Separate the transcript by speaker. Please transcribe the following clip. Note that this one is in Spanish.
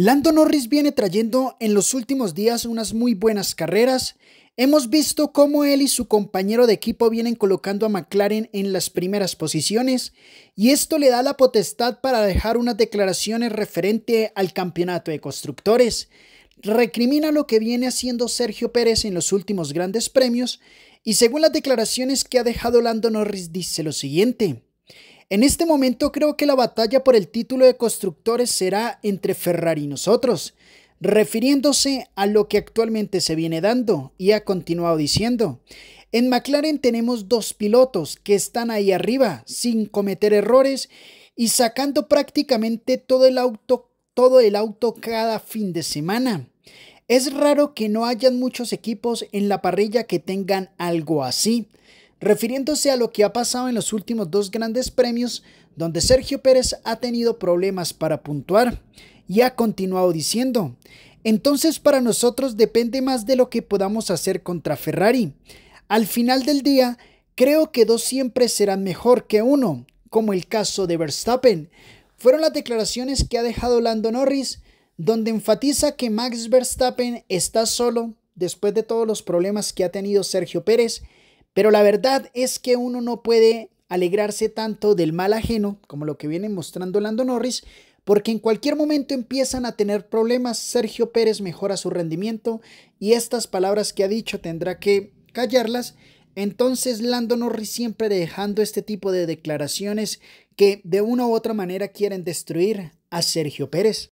Speaker 1: Lando Norris viene trayendo en los últimos días unas muy buenas carreras. Hemos visto cómo él y su compañero de equipo vienen colocando a McLaren en las primeras posiciones y esto le da la potestad para dejar unas declaraciones referente al campeonato de constructores. Recrimina lo que viene haciendo Sergio Pérez en los últimos grandes premios y según las declaraciones que ha dejado Lando Norris dice lo siguiente. En este momento creo que la batalla por el título de constructores será entre Ferrari y nosotros, refiriéndose a lo que actualmente se viene dando y ha continuado diciendo. En McLaren tenemos dos pilotos que están ahí arriba sin cometer errores y sacando prácticamente todo el auto, todo el auto cada fin de semana. Es raro que no hayan muchos equipos en la parrilla que tengan algo así refiriéndose a lo que ha pasado en los últimos dos grandes premios, donde Sergio Pérez ha tenido problemas para puntuar y ha continuado diciendo, entonces para nosotros depende más de lo que podamos hacer contra Ferrari. Al final del día, creo que dos siempre serán mejor que uno, como el caso de Verstappen. Fueron las declaraciones que ha dejado Lando Norris, donde enfatiza que Max Verstappen está solo después de todos los problemas que ha tenido Sergio Pérez pero la verdad es que uno no puede alegrarse tanto del mal ajeno como lo que viene mostrando Lando Norris, porque en cualquier momento empiezan a tener problemas. Sergio Pérez mejora su rendimiento y estas palabras que ha dicho tendrá que callarlas. Entonces Lando Norris siempre dejando este tipo de declaraciones que de una u otra manera quieren destruir a Sergio Pérez.